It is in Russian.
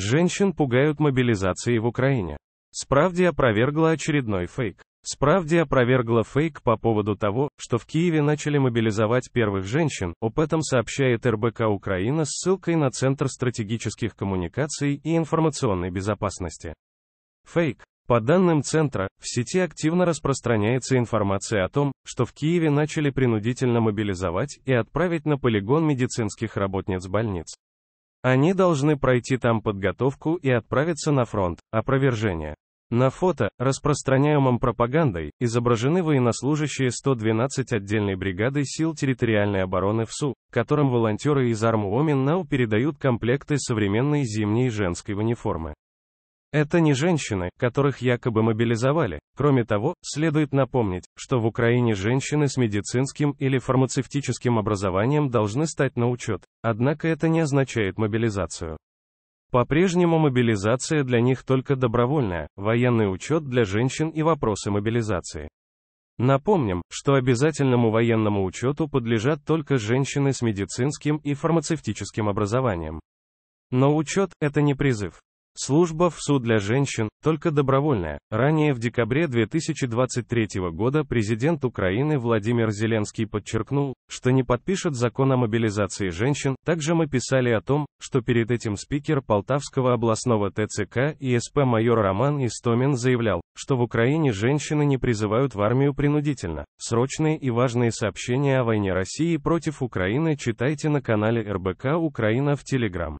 Женщин пугают мобилизацией в Украине. Справди опровергла очередной фейк. Справди опровергла фейк по поводу того, что в Киеве начали мобилизовать первых женщин, об этом сообщает РБК Украина с ссылкой на Центр стратегических коммуникаций и информационной безопасности. Фейк. По данным Центра, в сети активно распространяется информация о том, что в Киеве начали принудительно мобилизовать и отправить на полигон медицинских работниц больниц. Они должны пройти там подготовку и отправиться на фронт, опровержение. На фото, распространяемом пропагандой, изображены военнослужащие 112 отдельной бригады сил территориальной обороны ВСУ, которым волонтеры из Армуомин НАУ передают комплекты современной зимней женской униформы. Это не женщины, которых якобы мобилизовали. Кроме того, следует напомнить, что в Украине женщины с медицинским или фармацевтическим образованием должны стать на учет, однако это не означает мобилизацию. По-прежнему мобилизация для них только добровольная, военный учет для женщин и вопросы мобилизации. Напомним, что обязательному военному учету подлежат только женщины с медицинским и фармацевтическим образованием. Но учет – это не призыв. Служба в суд для женщин, только добровольная. Ранее в декабре 2023 года президент Украины Владимир Зеленский подчеркнул, что не подпишет закон о мобилизации женщин. Также мы писали о том, что перед этим спикер Полтавского областного ТЦК и СП майор Роман Истомин заявлял, что в Украине женщины не призывают в армию принудительно. Срочные и важные сообщения о войне России против Украины читайте на канале РБК Украина в Телеграм.